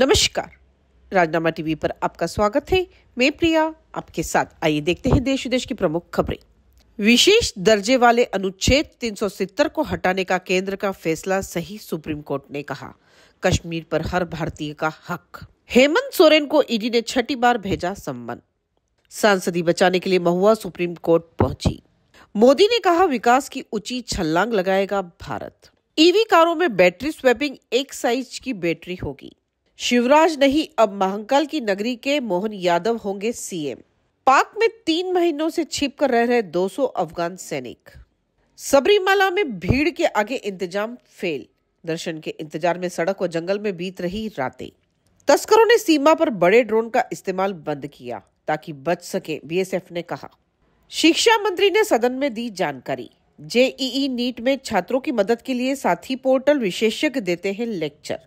नमस्कार राजनामा टीवी पर आपका स्वागत है मैं प्रिया आपके साथ आइए देखते हैं देश विदेश की प्रमुख खबरें विशेष दर्जे वाले अनुच्छेद 370 को हटाने का केंद्र का फैसला सही सुप्रीम कोर्ट ने कहा कश्मीर पर हर भारतीय का हक हेमंत सोरेन को ईडी ने छठी बार भेजा सम्मन सांसदी बचाने के लिए महुआ सुप्रीम कोर्ट पहुंची मोदी ने कहा विकास की ऊंची छलांग लगाएगा भारत ईवी कारों में बैटरी स्वैपिंग एक साइज की बैटरी होगी शिवराज नहीं अब महंकाल की नगरी के मोहन यादव होंगे सीएम पाक में तीन महीनों से छिप कर रह रहे 200 अफगान सैनिक सबरीमाला में भीड़ के आगे इंतजाम फेल दर्शन के इंतजार में सड़क और जंगल में बीत रही रातें तस्करों ने सीमा पर बड़े ड्रोन का इस्तेमाल बंद किया ताकि बच सके बीएसएफ ने कहा शिक्षा मंत्री ने सदन में दी जानकारी जेईई नीट में छात्रों की मदद के लिए साथी पोर्टल विशेषज्ञ देते हैं लेक्चर